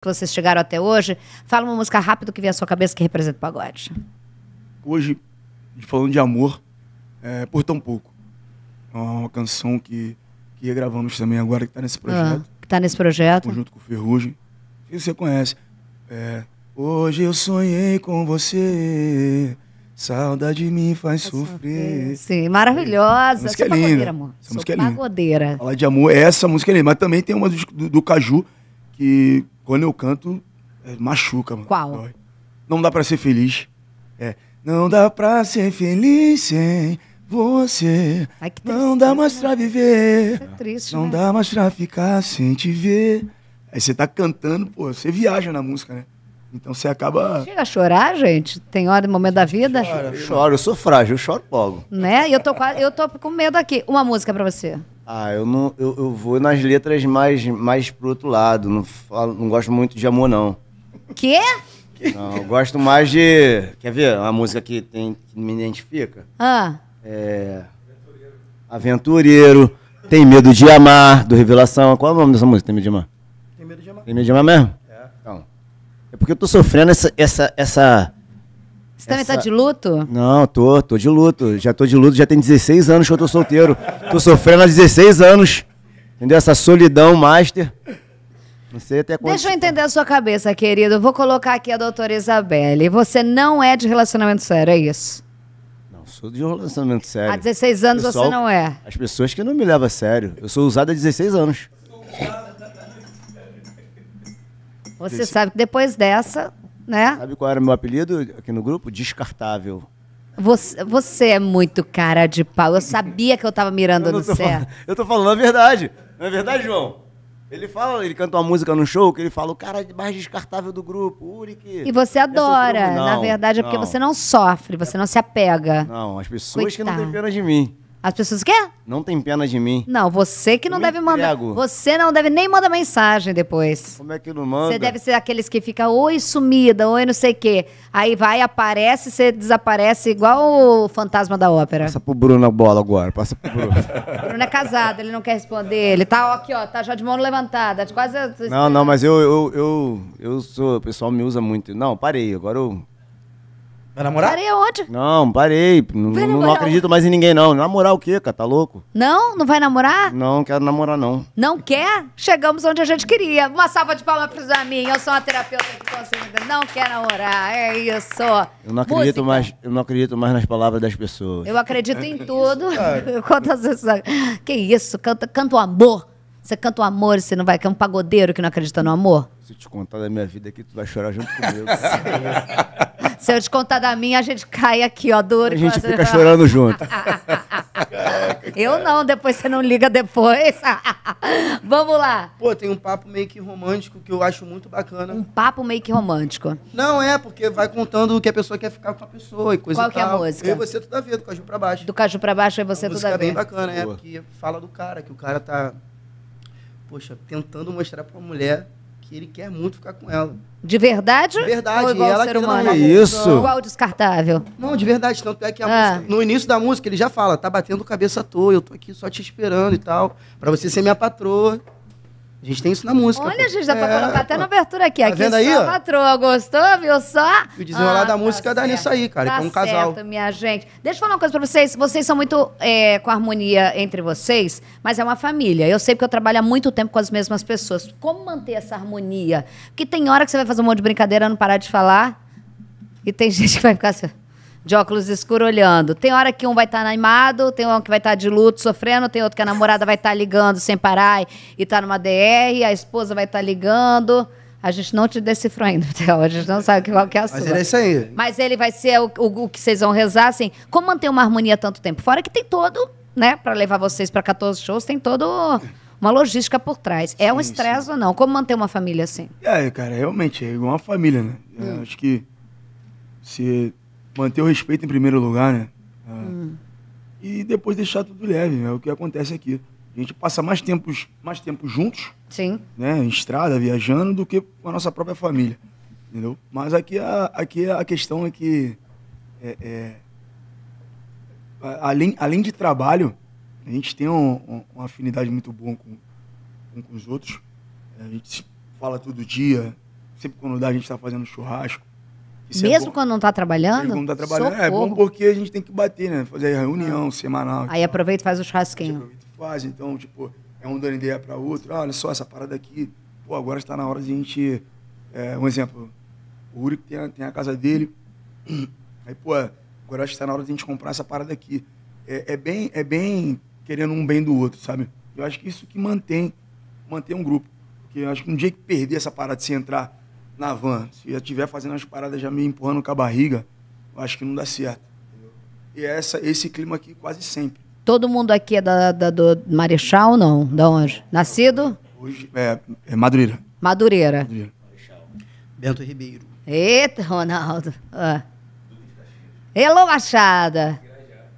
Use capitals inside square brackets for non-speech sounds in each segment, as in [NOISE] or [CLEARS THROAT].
que vocês chegaram até hoje. Fala uma música rápida que vem à sua cabeça que representa o pagode. Hoje, falando de amor, é Por Tão Pouco. É uma canção que, que gravamos também agora, que está ah, tá nesse projeto. Ah, que está nesse projeto. Junto com o Ferrugem. Que você conhece. É, Hoje eu sonhei com você. Saudade me faz sofrer. Sim, maravilhosa. Essa música é linda. pagodeira, amor. Essa música é linda. pagodeira. Falar de amor, essa música é linda. Mas também tem uma do, do, do Caju, que quando eu canto, é, machuca, mano. Qual? Dói. Não dá pra ser feliz. É. Não dá pra ser feliz sem você. Ai, triste, não dá mais pra viver. É triste, não né? dá mais pra ficar sem te ver. Aí você tá cantando, pô, você viaja na música, né? Então você acaba. Chega a chorar, gente? Tem hora, momento da vida? Chora, eu choro, eu sou frágil, eu choro logo. Né? E eu tô, eu tô com medo aqui. Uma música para você. Ah, eu não. Eu, eu, vou nas letras mais, mais pro outro lado. Não, falo, não gosto muito de amor, não. Quê? Não, eu gosto mais de. Quer ver? Uma música que, tem, que me identifica? Ah. É. Aventureiro. Tem medo de amar, do Revelação. Qual é o nome dessa música? Tem medo de amar? Tem medo de amar. Tem medo de amar mesmo? porque eu tô sofrendo essa. essa, essa você também tá essa... tá de luto? Não, tô, tô de luto. Já tô de luto, já tem 16 anos que eu tô solteiro. tô sofrendo há 16 anos. Entendeu? Essa solidão master. Não sei até quando. Deixa eu entender tá. a sua cabeça, querido. Eu vou colocar aqui a doutora Isabelle. Você não é de relacionamento sério, é isso? Não, sou de relacionamento sério. Há 16 anos Pessoal, você não é. As pessoas que não me levam a sério. Eu sou usada há 16 anos. Você desse... sabe que depois dessa, né? Sabe qual era o meu apelido aqui no grupo? Descartável. Você, você é muito cara de pau. Eu sabia que eu estava mirando eu no céu. eu tô falando a verdade. Não é verdade, João? Ele fala, ele canta uma música no show que ele fala o cara é mais descartável do grupo, Urique. E você é adora. Não, Na verdade, é porque você não sofre, você não se apega. Não, as pessoas Coitado. que não têm pena de mim. As pessoas quê? Não tem pena de mim. Não, você que eu não deve mandar. Entrego. Você não deve nem mandar mensagem depois. Como é que não manda? Você deve ser aqueles que fica oi sumida, oi não sei o quê. Aí vai, aparece, você desaparece igual o fantasma da ópera. Passa pro Bruno a bola agora, passa pro Bruno. [LAUGHS] o Bruno é casado, ele não quer responder. Ele tá ó, aqui, ó, tá já de mão levantada, quase... Não, não, mas eu, eu, eu, eu sou... O pessoal me usa muito. Não, parei, agora eu Vai namorar? Parei aonde? Não, parei. Não, não, não acredito mais em ninguém, não. Namorar o quê, cara? Tá louco? Não? Não vai namorar? Não, quero namorar, não. Não quer? Chegamos onde a gente queria. Uma salva de palmas pros amigos. Eu sou uma terapeuta que consigo. Não quer namorar. É isso. Eu não acredito mais, eu não acredito mais nas palavras das pessoas. Eu acredito em é tudo. [LAUGHS] Quantas vezes. Que isso? Canta, canta o amor. Você canta o amor e você não vai, que é um pagodeiro que não acredita no amor? Se eu te contar da minha vida aqui, tu vai chorar junto comigo. [LAUGHS] Se eu te contar da minha, a gente cai aqui, ó, duro. A gente fica falar. chorando junto. [LAUGHS] eu não, depois você não liga depois. [LAUGHS] Vamos lá. Pô, tem um papo meio que romântico que eu acho muito bacana. Um papo meio que romântico. Não, é, porque vai contando o que a pessoa quer ficar com a pessoa e coisa Qual e que é a música? Eu e você tudo a ver, do Caju pra baixo. Do Caju pra baixo, é você tudo a ver. bem bacana, é, Boa. é, porque fala do cara, que o cara tá poxa, tentando mostrar para a mulher que ele quer muito ficar com ela. De verdade? De verdade. Ou igual ela ser humano? Isso. Igual descartável. Não, de verdade. Tanto é que ah. música, no início da música ele já fala, tá batendo cabeça à toa, eu tô aqui só te esperando e tal, para você ser minha patroa. A gente tem isso na música. Olha, pô. gente, dá é, pra colocar até na abertura aqui. Tá aqui vendo aí, ó? patroa. Gostou, viu só? O desenrolar ah, da tá música tá dá nisso aí, cara. Tá é um casal. Certo, minha gente. Deixa eu falar uma coisa pra vocês. Vocês são muito é, com harmonia entre vocês, mas é uma família. Eu sei porque eu trabalho há muito tempo com as mesmas pessoas. Como manter essa harmonia? Porque tem hora que você vai fazer um monte de brincadeira, não parar de falar. E tem [LAUGHS] gente que vai ficar assim de óculos escuros olhando. Tem hora que um vai estar tá animado, tem um que vai estar tá de luto, sofrendo, tem outro que a namorada vai estar tá ligando sem parar e está numa DR, a esposa vai estar tá ligando. A gente não te decifrou ainda, [LAUGHS] Théo. A gente não sabe qual que é a sua. Mas é isso aí. Mas ele vai ser o, o, o que vocês vão rezar, assim. Como manter uma harmonia tanto tempo? Fora que tem todo, né? Para levar vocês para 14 shows, tem todo uma logística por trás. É sim, um estresse ou não? Como manter uma família assim? É, cara, realmente, é igual uma família, né? É, hum. Acho que se manter o respeito em primeiro lugar, né? É. Hum. E depois deixar tudo leve, é o que acontece aqui. A gente passa mais tempos, mais tempo juntos, Sim. né, em estrada, viajando, do que com a nossa própria família, entendeu? Mas aqui a, aqui a questão é que, é, é, além, além de trabalho, a gente tem um, um, uma afinidade muito boa com, com, com os outros. A gente fala todo dia, sempre quando dá a gente está fazendo churrasco, isso é Mesmo é quando não está trabalhando? Mesmo não está trabalhando. Socorro. É, é bom porque a gente tem que bater, né? Fazer reunião ah. semanal. Aí aproveita e faz o churrasquinho. Aproveita e faz. Então, tipo, é um dando ideia para outro. Ah, olha só, essa parada aqui. Pô, agora está na hora de a gente... É, um exemplo. O Uri tem a, tem a casa dele. [CLEARS THROAT] Aí, pô, agora acho que está na hora de a gente comprar essa parada aqui. É, é, bem, é bem querendo um bem do outro, sabe? Eu acho que isso que mantém, mantém um grupo. Porque eu acho que um dia que perder essa parada de se entrar na van. Se já estiver fazendo as paradas já me empurrando com a barriga, eu acho que não dá certo. E é essa, esse clima aqui quase sempre. Todo mundo aqui é da, da do Marechal, não? Da onde? Nascido? Hoje é, é Madureira. Madureira. Madureira. Bento Ribeiro. Eita, Ronaldo. Ah. Hello, Machada.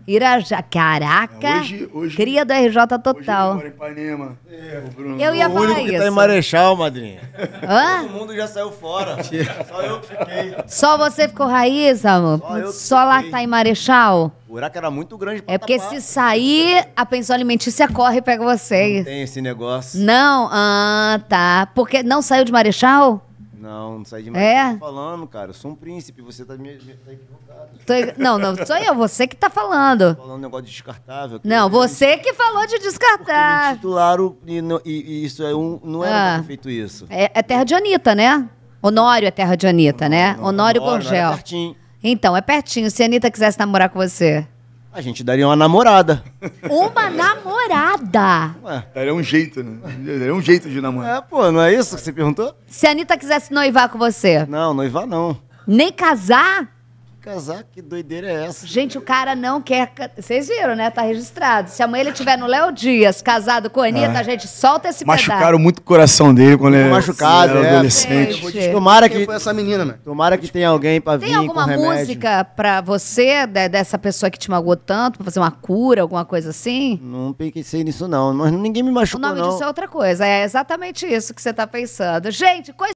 Irajá, caraca! É, hoje, hoje, cria do RJ Total. Hoje Ipanema, é, eu ia o falar isso. Que tá em Marechal, madrinha. Hã? Todo mundo já saiu fora. Só eu que fiquei. Só você ficou raiz, amor? Só, Só lá tá em Marechal? O buraco era muito grande pra É porque tapar. se sair, a pensão alimentícia corre e pega vocês. Não tem esse negócio. Não? Ah, tá. Porque não saiu de Marechal? Não, não sai de mim. É? falando, cara. Eu sou um príncipe, você tá, me, me, tá equivocado. Tô, não, não sou eu, você que tá falando. Tô falando um negócio de descartável. Não, você que falou de descartar. Me titularam e, e, e isso é um, não era ah. feito isso. É, é, terra de Anitta, né? Honório é terra de Anitta, não, né? Não, Honório, É pertinho. Então, é pertinho. Se a Anitta quisesse namorar com você. A gente daria uma namorada. Uma namorada? Ué. Daria um jeito, né? Daria um jeito de namorar. É, pô, não é isso que você perguntou? Se a Anitta quisesse noivar com você. Não, noivar não. Nem casar? casar, que doideira é essa? Gente, o cara não quer. Vocês viram, né? Tá registrado. Se amanhã ele estiver no Léo Dias, casado com a Anitta, é. Ah. a gente solta esse Machucaram pedaço. muito o coração dele quando ele machucado, era é, adolescente. Gente. Tomara que foi essa menina, né? Tomara que tenha alguém pra Tem vir. Tem alguma música pra você, dessa pessoa que te magoou tanto, pra fazer uma cura, alguma coisa assim? Não pensei nisso, não. Mas ninguém me machucou. O nome não. disso é outra coisa. É exatamente isso que você tá pensando. Gente, coisa.